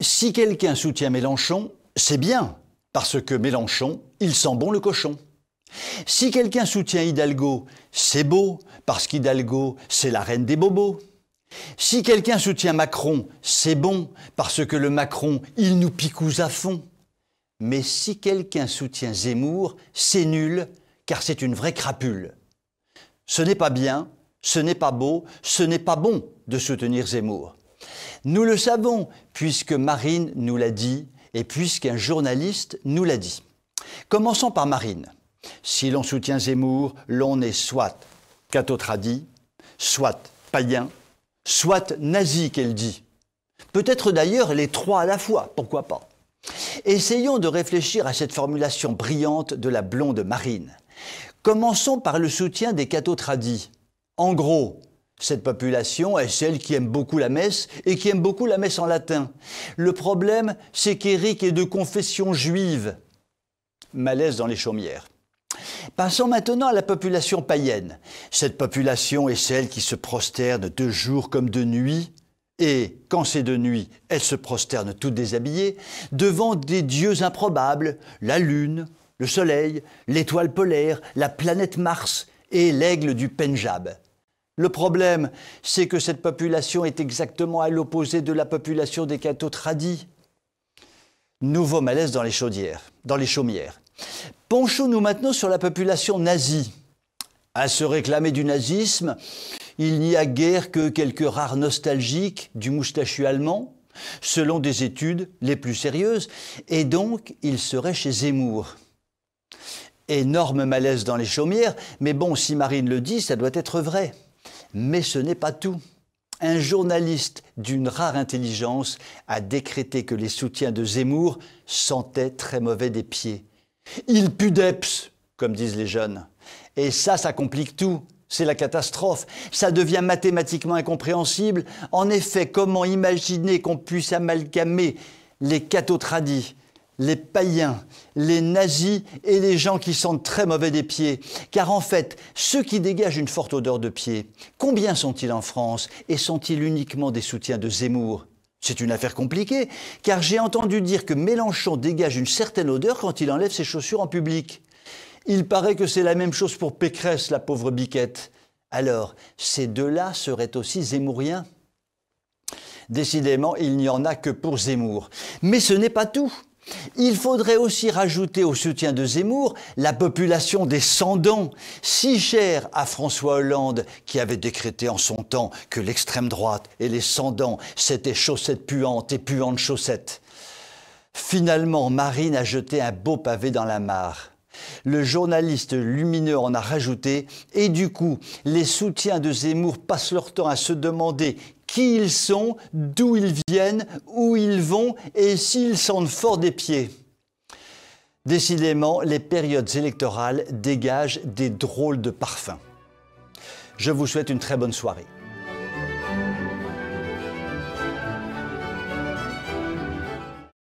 Si quelqu'un soutient Mélenchon, c'est bien, parce que Mélenchon, il sent bon le cochon. Si quelqu'un soutient Hidalgo, c'est beau, parce qu'Hidalgo, c'est la reine des bobos. Si quelqu'un soutient Macron, c'est bon, parce que le Macron, il nous picouse à fond. Mais si quelqu'un soutient Zemmour, c'est nul, car c'est une vraie crapule. Ce n'est pas bien, ce n'est pas beau, ce n'est pas bon de soutenir Zemmour. Nous le savons, puisque Marine nous l'a dit et puisqu'un journaliste nous l'a dit. Commençons par Marine. Si l'on soutient Zemmour, l'on est soit catotradi, soit païen, soit nazi, qu'elle dit. Peut-être d'ailleurs les trois à la fois, pourquoi pas. Essayons de réfléchir à cette formulation brillante de la blonde Marine. Commençons par le soutien des catotradis. En gros, cette population est celle qui aime beaucoup la messe et qui aime beaucoup la messe en latin. Le problème, c'est qu'Éric est de confession juive. Malaise dans les chaumières. Passons maintenant à la population païenne. Cette population est celle qui se prosterne de jour comme de nuit, et quand c'est de nuit, elle se prosterne toute déshabillée, devant des dieux improbables, la lune, le soleil, l'étoile polaire, la planète Mars et l'aigle du Pendjab. Le problème, c'est que cette population est exactement à l'opposé de la population des cathos tradis. Nouveau malaise dans les chaudières, dans les chaumières. Penchons-nous maintenant sur la population nazie. À se réclamer du nazisme, il n'y a guère que quelques rares nostalgiques du moustachu allemand, selon des études les plus sérieuses, et donc il serait chez Zemmour. Énorme malaise dans les chaumières, mais bon, si Marine le dit, ça doit être vrai. Mais ce n'est pas tout. Un journaliste d'une rare intelligence a décrété que les soutiens de Zemmour sentaient très mauvais des pieds. Il pudeps, comme disent les jeunes. Et ça, ça complique tout. C'est la catastrophe. Ça devient mathématiquement incompréhensible. En effet, comment imaginer qu'on puisse amalgamer les catotradis les païens, les nazis et les gens qui sentent très mauvais des pieds. Car en fait, ceux qui dégagent une forte odeur de pied, combien sont-ils en France et sont-ils uniquement des soutiens de Zemmour c'est une affaire compliquée, car j'ai entendu dire que Mélenchon dégage une certaine odeur quand il enlève ses chaussures en public. Il paraît que c'est la même chose pour Pécresse, la pauvre biquette. Alors, ces deux-là seraient aussi zémouriens Décidément, il n'y en a que pour Zemmour. Mais ce n'est pas tout. Il faudrait aussi rajouter au soutien de Zemmour la population des sandans, si chère à François Hollande, qui avait décrété en son temps que l'extrême droite et les sandans c'était chaussettes puantes et puantes chaussettes. Finalement, Marine a jeté un beau pavé dans la mare. Le journaliste lumineux en a rajouté, et du coup, les soutiens de Zemmour passent leur temps à se demander qui ils sont, d'où ils viennent, où ils vont et s'ils sentent fort des pieds. Décidément, les périodes électorales dégagent des drôles de parfums. Je vous souhaite une très bonne soirée.